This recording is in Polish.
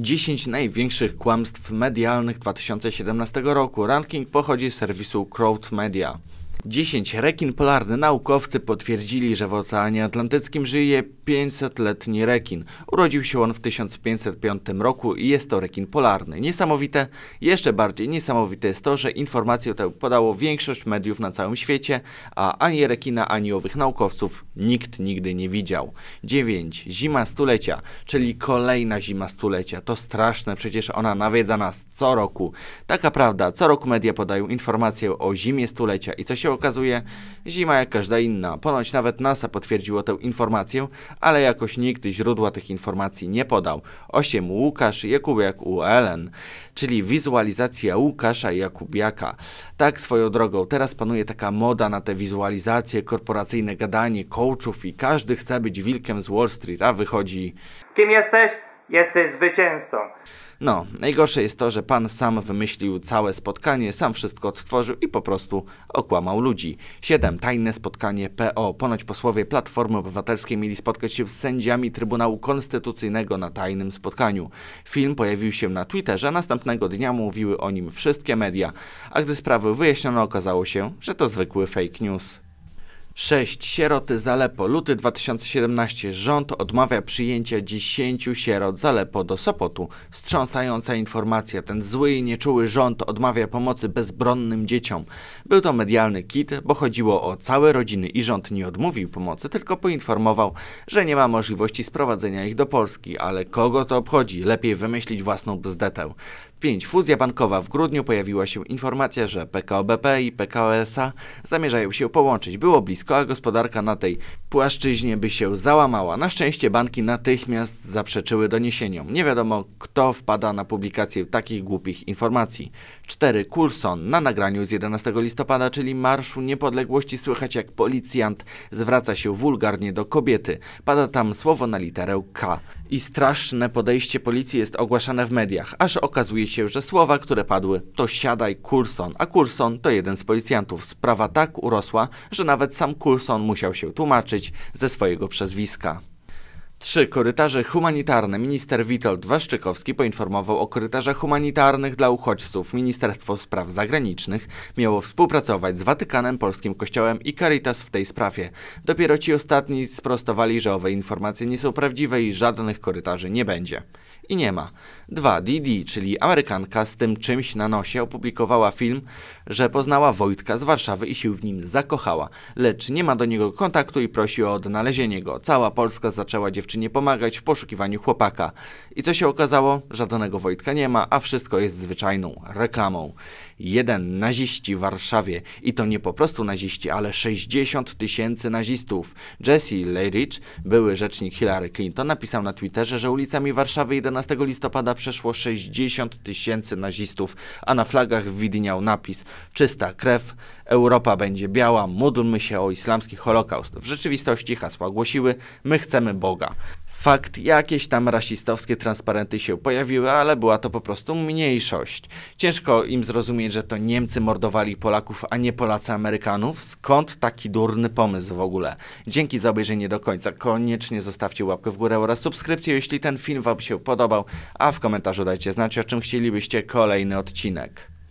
10 największych kłamstw medialnych 2017 roku. Ranking pochodzi z serwisu Crowd Media. 10 rekin polarny naukowcy potwierdzili, że w Oceanie Atlantyckim żyje 500-letni rekin. Urodził się on w 1505 roku i jest to rekin polarny. Niesamowite, jeszcze bardziej niesamowite jest to, że informację tę podało większość mediów na całym świecie, a ani rekina, ani owych naukowców nikt nigdy nie widział. 9. Zima stulecia, czyli kolejna zima stulecia. To straszne, przecież ona nawiedza nas co roku. Taka prawda, co roku media podają informację o zimie stulecia i co się się okazuje, zima jak każda inna. Ponoć nawet NASA potwierdziło tę informację, ale jakoś nikt źródła tych informacji nie podał. 8 Łukasz Jakubiak Ellen, czyli wizualizacja Łukasza Jakubiaka. Tak swoją drogą, teraz panuje taka moda na te wizualizacje, korporacyjne gadanie, coachów i każdy chce być wilkiem z Wall Street, a wychodzi... Kim jesteś? Jesteś zwycięzcą. No, najgorsze jest to, że pan sam wymyślił całe spotkanie, sam wszystko odtworzył i po prostu okłamał ludzi. 7. Tajne spotkanie PO. Ponoć posłowie Platformy Obywatelskiej mieli spotkać się z sędziami Trybunału Konstytucyjnego na tajnym spotkaniu. Film pojawił się na Twitterze, następnego dnia mówiły o nim wszystkie media, a gdy sprawę wyjaśniono okazało się, że to zwykły fake news. 6 sierot z Alepo. Luty 2017 rząd odmawia przyjęcia 10 sierot z Alepo do Sopotu. Wstrząsająca informacja. Ten zły i nieczuły rząd odmawia pomocy bezbronnym dzieciom. Był to medialny kit, bo chodziło o całe rodziny i rząd nie odmówił pomocy, tylko poinformował, że nie ma możliwości sprowadzenia ich do Polski, ale kogo to obchodzi? Lepiej wymyślić własną bzdetę. 5. Fuzja bankowa. W grudniu pojawiła się informacja, że PKOBP i PKOSA zamierzają się połączyć. Było blisko, a gospodarka na tej płaszczyźnie by się załamała. Na szczęście banki natychmiast zaprzeczyły doniesieniom. Nie wiadomo, kto wpada na publikację takich głupich informacji. 4. Coulson. Na nagraniu z 11 listopada, czyli Marszu Niepodległości, słychać jak policjant zwraca się wulgarnie do kobiety. Pada tam słowo na literę K. I straszne podejście policji jest ogłaszane w mediach, aż okazuje się, że słowa, które padły, to siadaj Coulson, a Coulson to jeden z policjantów. Sprawa tak urosła, że nawet sam Coulson musiał się tłumaczyć ze swojego przezwiska. Trzy korytarze humanitarne. Minister Witold Waszczykowski poinformował o korytarzach humanitarnych dla uchodźców. Ministerstwo Spraw Zagranicznych miało współpracować z Watykanem, Polskim Kościołem i Caritas w tej sprawie. Dopiero ci ostatni sprostowali, że owe informacje nie są prawdziwe i żadnych korytarzy nie będzie i nie ma. 2. Didi, czyli Amerykanka z tym czymś na nosie, opublikowała film, że poznała Wojtka z Warszawy i się w nim zakochała, lecz nie ma do niego kontaktu i prosi o odnalezienie go. Cała Polska zaczęła dziewczynie pomagać w poszukiwaniu chłopaka. I co się okazało? Żadnego Wojtka nie ma, a wszystko jest zwyczajną reklamą jeden naziści w Warszawie i to nie po prostu naziści, ale 60 tysięcy nazistów. Jesse Leirich, były rzecznik Hillary Clinton, napisał na Twitterze, że ulicami Warszawy 11 listopada przeszło 60 tysięcy nazistów, a na flagach widniał napis Czysta krew, Europa będzie biała, módlmy się o islamski holokaust. W rzeczywistości hasła głosiły My chcemy Boga. Fakt, jakieś tam rasistowskie transparenty się pojawiły, ale była to po prostu mniejszość. Ciężko im zrozumieć, że to Niemcy mordowali Polaków, a nie Polacy Amerykanów. Skąd taki durny pomysł w ogóle? Dzięki za obejrzenie do końca. Koniecznie zostawcie łapkę w górę oraz subskrypcję, jeśli ten film Wam się podobał, a w komentarzu dajcie znać, o czym chcielibyście kolejny odcinek.